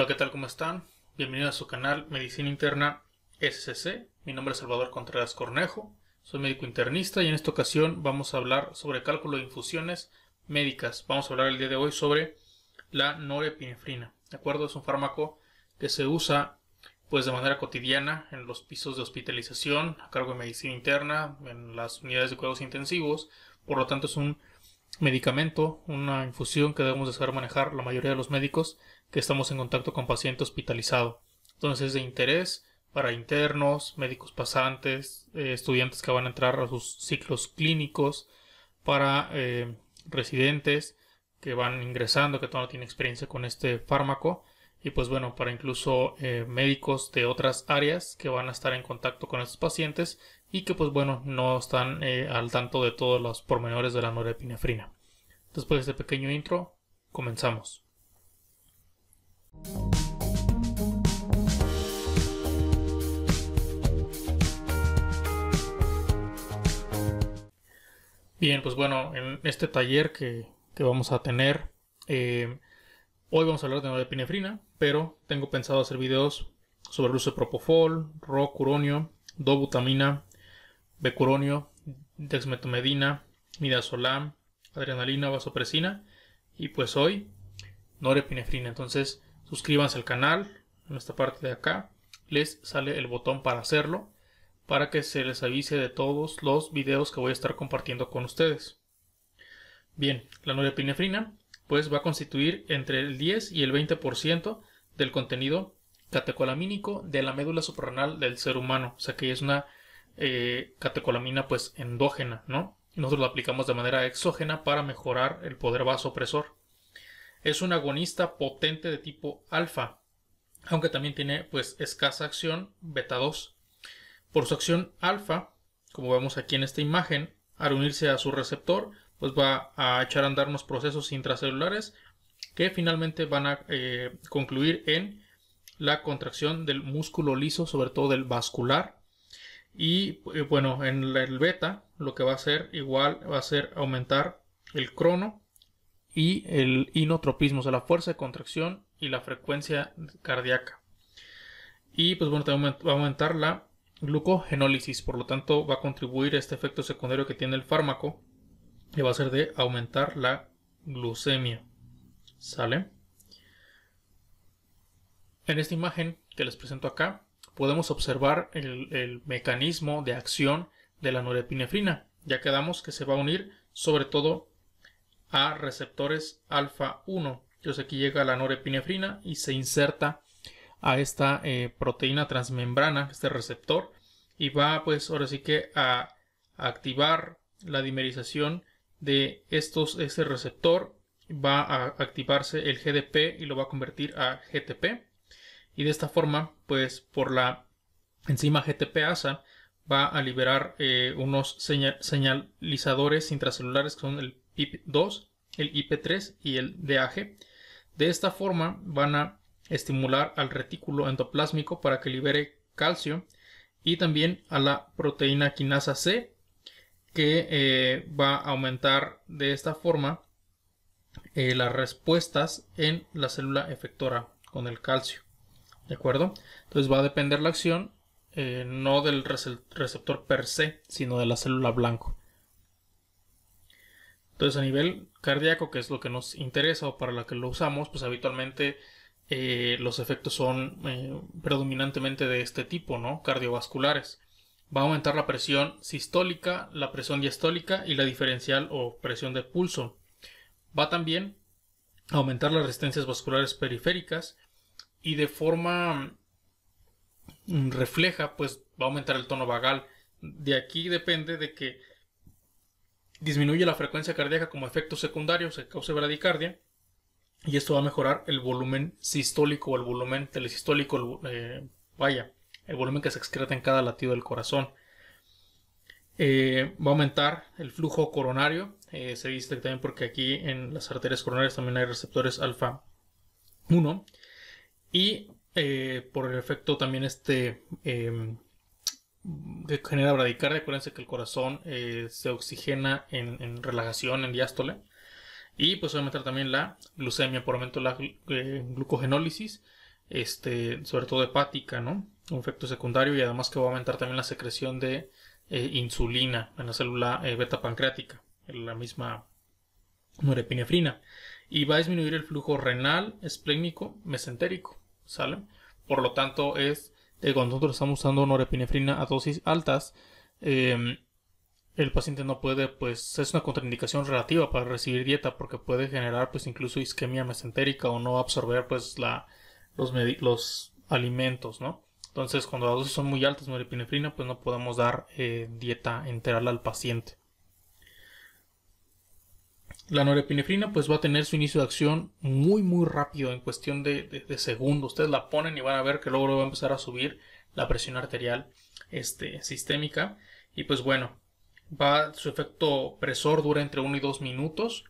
Hola, ¿qué tal? ¿Cómo están? Bienvenidos a su canal Medicina Interna SCC. Mi nombre es Salvador Contreras Cornejo, soy médico internista y en esta ocasión vamos a hablar sobre cálculo de infusiones médicas. Vamos a hablar el día de hoy sobre la norepinefrina. ¿De acuerdo? Es un fármaco que se usa pues de manera cotidiana en los pisos de hospitalización a cargo de medicina interna, en las unidades de cuidados intensivos. Por lo tanto, es un medicamento, una infusión que debemos dejar manejar la mayoría de los médicos que estamos en contacto con paciente hospitalizado. Entonces es de interés para internos, médicos pasantes, eh, estudiantes que van a entrar a sus ciclos clínicos, para eh, residentes que van ingresando, que todavía no tienen experiencia con este fármaco y pues bueno, para incluso eh, médicos de otras áreas que van a estar en contacto con estos pacientes y que pues bueno, no están eh, al tanto de todos los pormenores de la norepinefrina. Después de este pequeño intro, comenzamos. Bien, pues bueno, en este taller que, que vamos a tener, eh, Hoy vamos a hablar de norepinefrina, pero tengo pensado hacer videos sobre el uso de propofol, rocuronio, dobutamina, becuronio, dexmetomedina, midazolam, adrenalina, vasopresina y pues hoy norepinefrina. Entonces suscríbanse al canal, en esta parte de acá les sale el botón para hacerlo, para que se les avise de todos los videos que voy a estar compartiendo con ustedes. Bien, la norepinefrina pues va a constituir entre el 10 y el 20% del contenido catecolamínico de la médula suprarrenal del ser humano. O sea que es una eh, catecolamina pues endógena, ¿no? Nosotros la aplicamos de manera exógena para mejorar el poder vasopresor. Es un agonista potente de tipo alfa, aunque también tiene pues escasa acción beta 2. Por su acción alfa, como vemos aquí en esta imagen, al unirse a su receptor pues va a echar a andar unos procesos intracelulares que finalmente van a eh, concluir en la contracción del músculo liso, sobre todo del vascular. Y eh, bueno, en el beta lo que va a hacer igual va a ser aumentar el crono y el inotropismo, o sea, la fuerza de contracción y la frecuencia cardíaca. Y pues bueno, también va a aumentar la glucogenólisis, por lo tanto va a contribuir a este efecto secundario que tiene el fármaco que va a ser de aumentar la glucemia. ¿Sale? En esta imagen que les presento acá, podemos observar el, mecanismo de acción de la norepinefrina. Ya quedamos que se va a unir sobre todo a receptores alfa 1. Entonces aquí llega la norepinefrina y se inserta a esta eh, proteína transmembrana, este receptor, y va pues ahora sí que a activar la dimerización de estos, este receptor va a activarse el GDP y lo va a convertir a GTP. Y de esta forma, pues por la enzima GTP-ASA, va a liberar eh, unos señalizadores intracelulares que son el IP2, el IP3 y el DAG. De esta forma van a estimular al retículo endoplásmico para que libere calcio y también a la proteína quinasa C que eh, va a aumentar de esta forma eh, las respuestas en la célula efectora con el calcio. ¿De acuerdo? Entonces va a depender la acción eh, no del receptor per se, sino de la célula blanco. Entonces a nivel cardíaco, que es lo que nos interesa o para lo que lo usamos, pues habitualmente los efectos son predominantemente de este tipo, ¿no? Cardiovasculares va a aumentar la presión sistólica, la presión diastólica y la diferencial o presión de pulso. Va también a aumentar las resistencias vasculares periféricas y de forma mm, refleja, pues va a aumentar el tono vagal. De aquí depende de que disminuye la frecuencia cardíaca como efecto secundario, se causa bradicardia y esto va a mejorar el volumen sistólico o el volumen telesistólico, eh, vaya, el volumen que se excreta en cada latido del corazón. Eh, va a aumentar el flujo coronario. Eh, se dice también porque aquí en las arterias coronarias también hay receptores alfa 1. Y eh, por el efecto también este em, que genera bradicardia. Acuérdense que el corazón se oxigena en, relajación, en diástole. Y pues va a aumentar también la glucemia por aumento de la glucogenólisis, este, sobre todo hepática, ¿no? un efecto secundario y además que va a aumentar también la secreción de eh, insulina en la célula eh, beta pancreática, en la misma norepinefrina, y va a disminuir el flujo renal, esplénico, mesentérico, ¿sale? Por lo tanto, es eh, cuando nosotros estamos usando norepinefrina a dosis altas, em, el paciente no puede, pues es una contraindicación relativa para recibir dieta porque puede generar pues incluso isquemia mesentérica o no absorber pues la, los alimentos, ¿no? Entonces, cuando las dosis son muy altas de norepinefrina, pues no podemos dar eh, dieta enteral al paciente. La norepinefrina pues va a tener su inicio de acción muy muy rápido, en cuestión de, segundos. Ustedes la ponen y van a ver que luego va a empezar a subir la presión arterial este, sistémica. Y pues bueno, va, su efecto presor dura entre 1 y 2 minutos.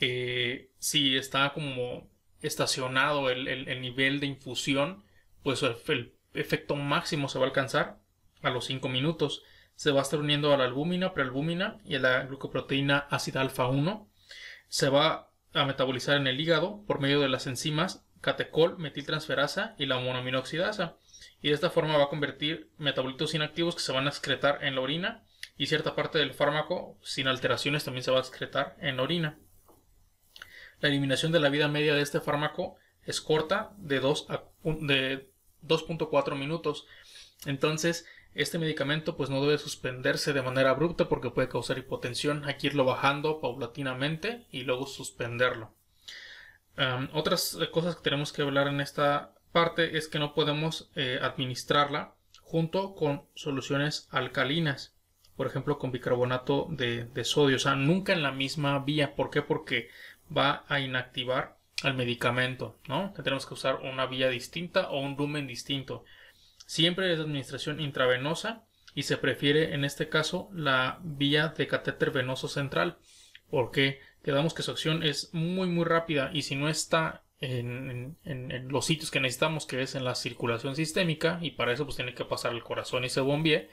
Eh, si está como estacionado el, el nivel de infusión, pues el, efecto máximo se va a alcanzar a los 5 minutos. Se va a estar uniendo a la albúmina, prealbúmina y a la glucoproteína ácida alfa 1. Se va a metabolizar en el hígado por medio de las enzimas catecol, metiltransferasa y la monoaminoxidasa. Y de esta forma va a convertir metabolitos inactivos que se van a excretar en la orina y cierta parte del fármaco sin alteraciones también se va a excretar en la orina. La eliminación de la vida media de este fármaco es corta de 2 a, de 2.4 minutos. Entonces, este medicamento pues no debe suspenderse de manera abrupta porque puede causar hipotensión. Hay que irlo bajando paulatinamente y luego suspenderlo. otras eh, cosas que tenemos que hablar en esta parte es que no podemos eh, administrarla junto con soluciones alcalinas. Por ejemplo, con bicarbonato de, de sodio. O sea, nunca en la misma vía. ¿Por qué? Porque va a inactivar al medicamento, ¿no? tenemos que usar una vía distinta o un lumen distinto. Siempre es administración intravenosa y se prefiere en este caso la vía de catéter venoso central porque quedamos que su acción es muy muy rápida y si no está en, los sitios que necesitamos que es en la circulación sistémica y para eso pues tiene que pasar el corazón y se bombie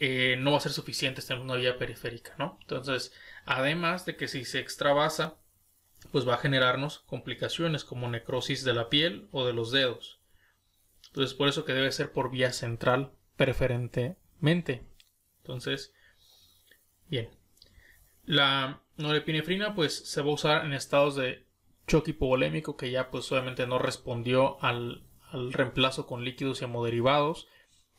eh, no va a ser suficiente tener una vía periférica, ¿no? Entonces, además de que si se extravasa pues va a generarnos complicaciones como necrosis de la piel o de los dedos. Entonces por eso que debe ser por vía central preferentemente. Entonces, bien. La norepinefrina pues se va a usar en estados de choque hipovolémico que ya pues obviamente no respondió al, reemplazo con líquidos y hemoderivados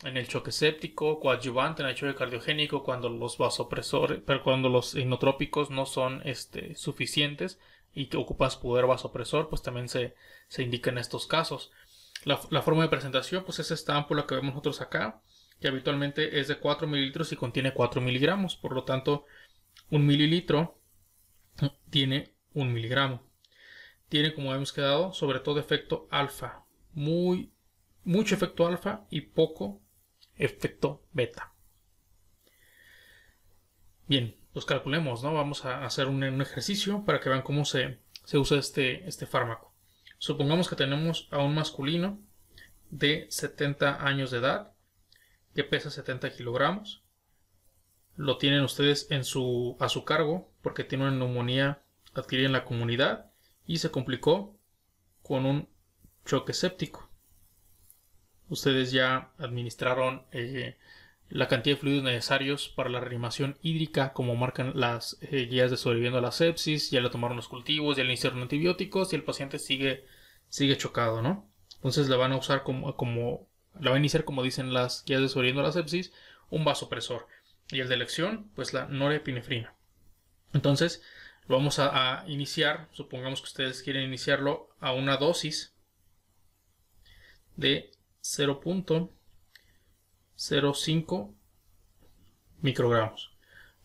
en el choque séptico, coadyuvante, en el choque cardiogénico, cuando los vasopresores, pero cuando los inotrópicos no son este, suficientes y que ocupas poder vasopresor, pues también se, indica en estos casos. La, forma de presentación, pues es esta la que vemos nosotros acá, que habitualmente es de 4 mililitros y contiene 4 miligramos. Por lo tanto, un mililitro tiene un miligramo. Tiene, como hemos quedado, sobre todo efecto alfa. Muy, mucho efecto alfa y poco efecto beta. Bien, los pues calculemos, ¿no? Vamos a hacer un, ejercicio para que vean cómo se, usa este, este fármaco. Supongamos que tenemos a un masculino de 70 años de edad, que pesa 70 kilogramos. Lo tienen ustedes en su, a su cargo porque tiene una neumonía adquirida en la comunidad y se complicó con un choque séptico. Ustedes ya administraron eh, la cantidad de fluidos necesarios para la reanimación hídrica, como marcan las eh, guías de sobreviviendo a la sepsis, ya le tomaron los cultivos, ya le iniciaron antibióticos y el paciente sigue, sigue chocado, ¿no? Entonces la van a usar como, como, la van a iniciar como dicen las guías de sobreviviendo a la sepsis, un vasopresor. Y el de elección, pues la norepinefrina. Entonces, lo vamos a, iniciar, supongamos que ustedes quieren iniciarlo a una dosis de 0. 0,5 microgramos.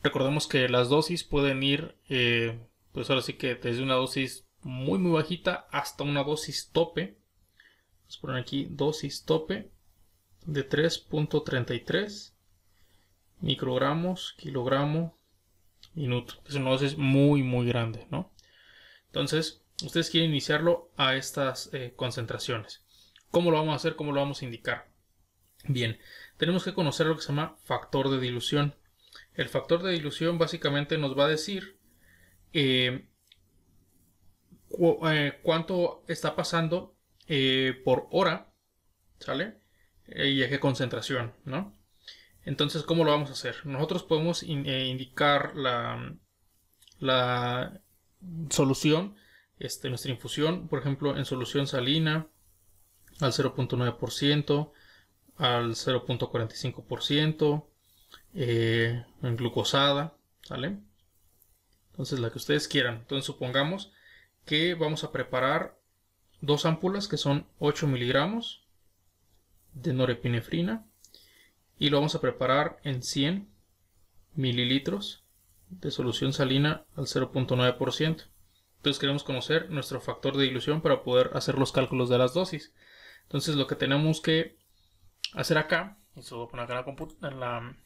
Recordemos que las dosis pueden ir, eh, pues ahora sí que desde una dosis muy muy bajita hasta una dosis tope. Vamos a poner aquí dosis tope de 3.33 microgramos, kilogramo, minuto. Es una dosis muy muy grande, ¿no? Entonces, ustedes quieren iniciarlo a estas eh, concentraciones. ¿Cómo lo vamos a hacer? ¿Cómo lo vamos a indicar? Bien, tenemos que conocer lo que se llama factor de dilución. El factor de dilución básicamente nos va a decir eh, eh, cuánto está pasando eh, por hora, ¿sale? y a qué concentración, ¿no? Entonces, ¿cómo lo vamos a hacer? Nosotros podemos indicar la, la solución, este, nuestra infusión, por ejemplo, en solución salina al 0.9%, al 0.45%, eh, en glucosada, ¿sale? Entonces la que ustedes quieran. Entonces supongamos que vamos a preparar dos ampulas que son 8 miligramos de norepinefrina y lo vamos a preparar en 100 mililitros de solución salina al 0.9%. Entonces queremos conocer nuestro factor de dilución para poder hacer los cálculos de las dosis. Entonces lo que tenemos que hacer acá, y lo voy poner acá en la,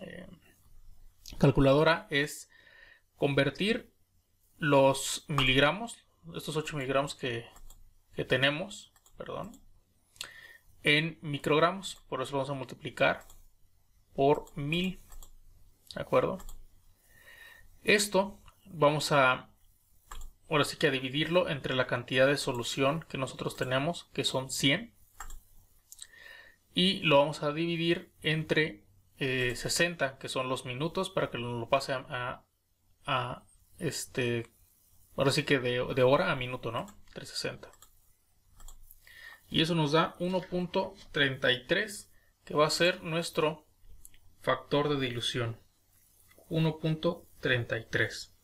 eh, calculadora, es convertir los miligramos, estos 8 miligramos que, tenemos, perdón, en microgramos. Por eso vamos a multiplicar por 1000. ¿De acuerdo? Esto vamos a, ahora sí que a dividirlo entre la cantidad de solución que nosotros tenemos, que son 100 y lo vamos a dividir entre 60, eh, que son los minutos, para que lo pase a, este, ahora sí que de, hora a minuto, ¿no? 360. Y eso nos da 1.33, que va a ser nuestro factor de dilución. 1.33.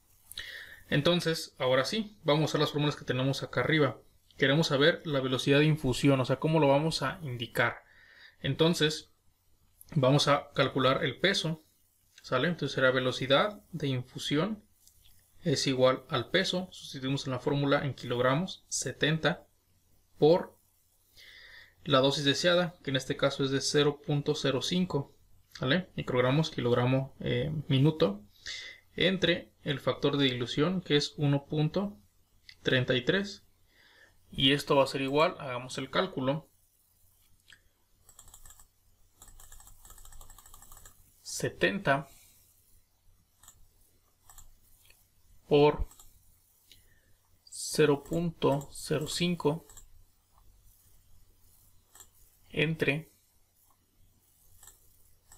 Entonces, ahora sí, vamos a las fórmulas que tenemos acá arriba. Queremos saber la velocidad de infusión, o sea, cómo lo vamos a indicar. Entonces, vamos a calcular el peso, ¿sale? Entonces será velocidad de infusión es igual al peso, sustituimos en la fórmula en kilogramos, 70 por la dosis deseada, que en este caso es de 0.05, ¿sale? Microgramos, kilogramo, eh, minuto, entre el factor de dilución, que es 1.33, y esto va a ser igual, hagamos el cálculo, 70 por 0.05 entre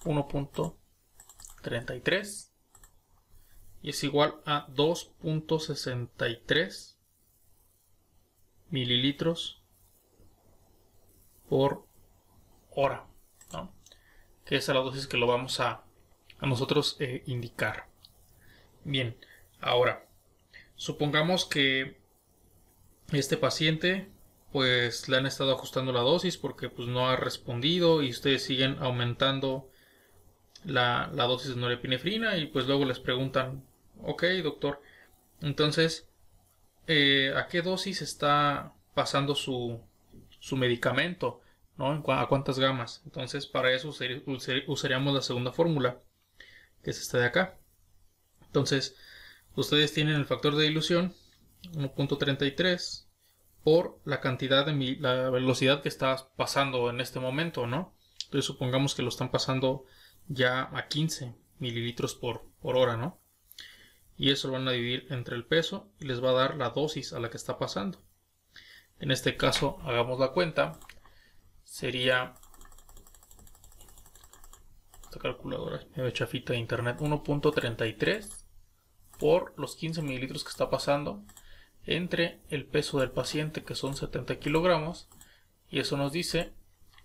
1.33 y es igual a 2.63 mililitros por hora, ¿no? que es la dosis que lo vamos a a nosotros eh, indicar. Bien, ahora, supongamos que este paciente pues le han estado ajustando la dosis porque pues no ha respondido y ustedes siguen aumentando la, dosis de norepinefrina y pues luego les preguntan, ok doctor, entonces, eh, ¿a qué dosis está pasando su, su medicamento? ¿no? ¿A cuántas gamas? Entonces, para eso usaríamos la segunda fórmula que es esta de acá. Entonces, ustedes tienen el factor de dilución 1.33 por la cantidad de la velocidad que está pasando en este momento, ¿no? Entonces supongamos que lo están pasando ya a 15 mililitros por, por hora, ¿no? Y eso lo van a dividir entre el peso y les va a dar la dosis a la que está pasando. En este caso, hagamos la cuenta, sería calculadora me ve chafita de internet, 1.33 por los 15 mililitros que está pasando entre el peso del paciente que son 70 kilogramos y eso nos dice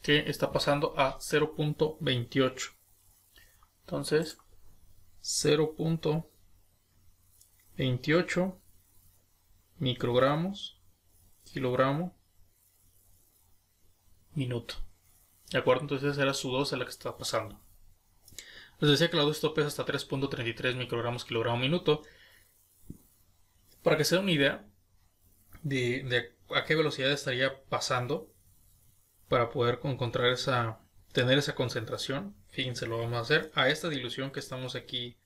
que está pasando a 0.28 entonces 0.28 microgramos kilogramo minuto de acuerdo entonces esa era su dosis la que está pasando les decía que la tope es hasta 3.33 microgramos kilogramo minuto. Para que se den una idea de, de, a qué velocidad estaría pasando para poder encontrar esa, tener esa concentración, fíjense, lo vamos a hacer a esta dilución que estamos aquí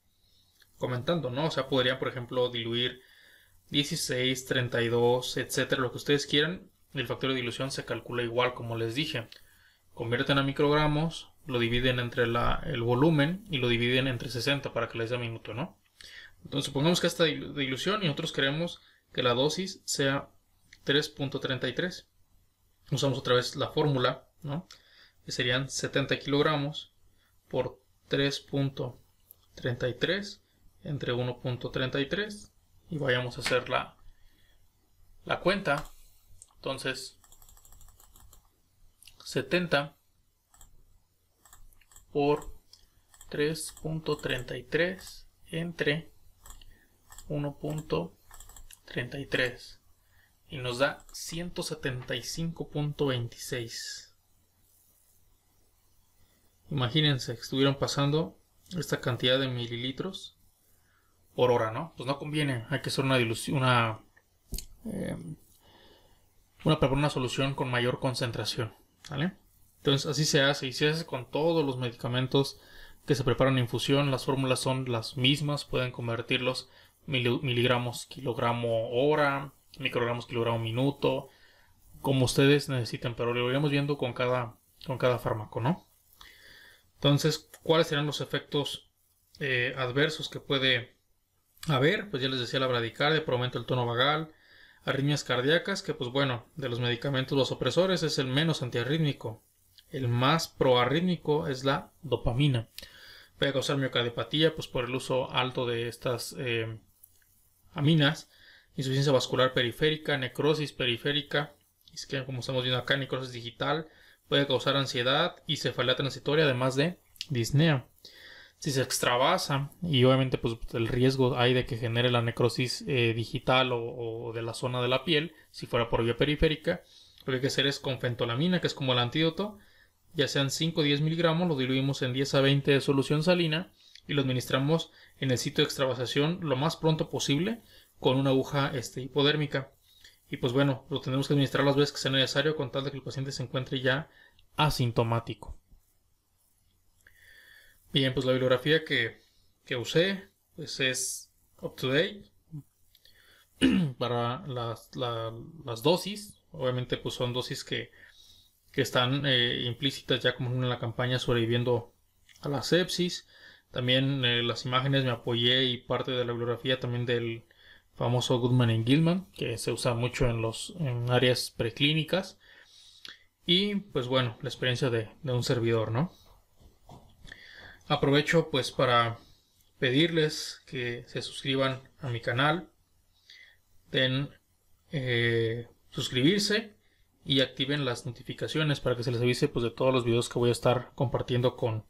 comentando, ¿no? O sea, podrían, por ejemplo, diluir 16, 32, etcétera, lo que ustedes quieran. El factor de dilución se calcula igual, como les dije. Convierten a microgramos, lo dividen entre el volumen y lo dividen entre 60 para que les dé minuto, ¿no? Entonces supongamos que esta dilución y nosotros queremos que la dosis sea 3.33. Usamos otra vez la fórmula, ¿no? Que serían 70 kilogramos por 3.33 entre 1.33 y vayamos a hacer la, la cuenta. Entonces 70 por 3.33 entre 1.33 y nos da 175.26 imagínense estuvieron pasando esta cantidad de mililitros por hora no pues no conviene hay que hacer una dilución una eh, una, una solución con mayor concentración ¿vale? Entonces así se hace y se hace con todos los medicamentos que se preparan en infusión. Las fórmulas son las mismas, pueden convertirlos miligramos, kilogramo hora, microgramos, kilogramo minuto, como ustedes necesiten, pero lo iremos viendo con cada, con cada fármaco, ¿no? Entonces, ¿cuáles serán los efectos eh, adversos que puede haber? Pues ya les decía la bradicardia, prometo el tono vagal, arritmias cardíacas, que pues bueno, de los medicamentos los opresores es el menos antiarrítmico. El más proarrítmico es la dopamina. Puede causar miocardiopatía pues, por el uso alto de estas eh, aminas, insuficiencia vascular periférica, necrosis periférica, es que, como estamos viendo acá, necrosis digital, puede causar ansiedad y cefalea transitoria, además de disnea. Si se extravasa, y obviamente pues, el riesgo hay de que genere la necrosis eh, digital o, o, de la zona de la piel, si fuera por vía periférica, lo que hay que hacer es con fentolamina, que es como el antídoto, ya sean 5 o 10 miligramos, lo diluimos en 10 a 20 de solución salina y lo administramos en el sitio de extravasación lo más pronto posible con una aguja este, hipodérmica. Y pues bueno, lo tenemos que administrar las veces que sea necesario con tal de que el paciente se encuentre ya asintomático. Bien, pues la bibliografía que, que usé pues es up to date para las, las dosis. Obviamente pues son dosis que que están eh, implícitas ya como en la campaña sobreviviendo a la sepsis. También eh, las imágenes me apoyé y parte de la bibliografía también del famoso Goodman y Gilman, que se usa mucho en, los, áreas preclínicas. Y pues bueno, la experiencia de, un servidor, ¿no? Aprovecho pues para pedirles que se suscriban a mi canal, den eh, suscribirse, y activen las notificaciones para que se les avise pues, de todos los videos que voy a estar compartiendo con,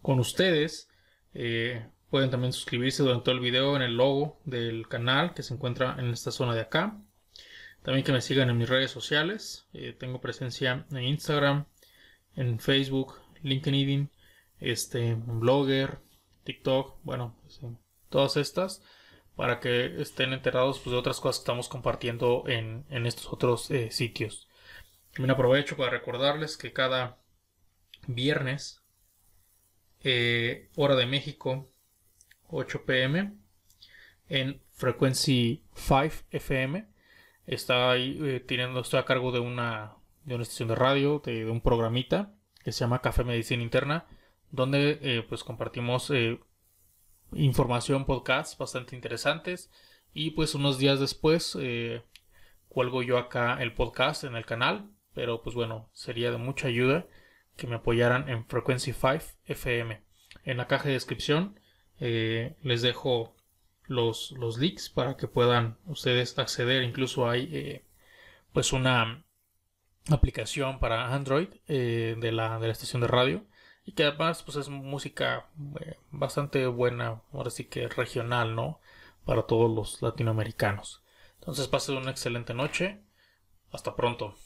con ustedes. Eh, pueden también suscribirse durante todo el video en el logo del canal que se encuentra en esta zona de acá. También que me sigan en mis redes sociales. Eh, tengo presencia en Instagram, en Facebook, LinkedIn, este, Blogger, TikTok, bueno, pues, todas estas para que estén enterados pues, de otras cosas que estamos compartiendo en, estos otros eh, sitios. También aprovecho para recordarles que cada viernes, eh, hora de México, 8 pm, en Frequency 5 FM, está ahí, eh, estoy a cargo de una, estación de radio, de, un programita que se llama Café Medicina Interna, donde eh, pues compartimos información, podcasts bastante interesantes y pues unos días después cuelgo yo acá el podcast en el canal pero pues bueno, sería de mucha ayuda que me apoyaran en Frequency 5 FM. En la caja de descripción eh, les dejo los, los links para que puedan ustedes acceder. Incluso hay eh, pues una aplicación para Android eh, de, la, estación de radio y que además pues es música bastante buena, ahora sí que regional, ¿no? Para todos los latinoamericanos. Entonces pasen una excelente noche. Hasta pronto.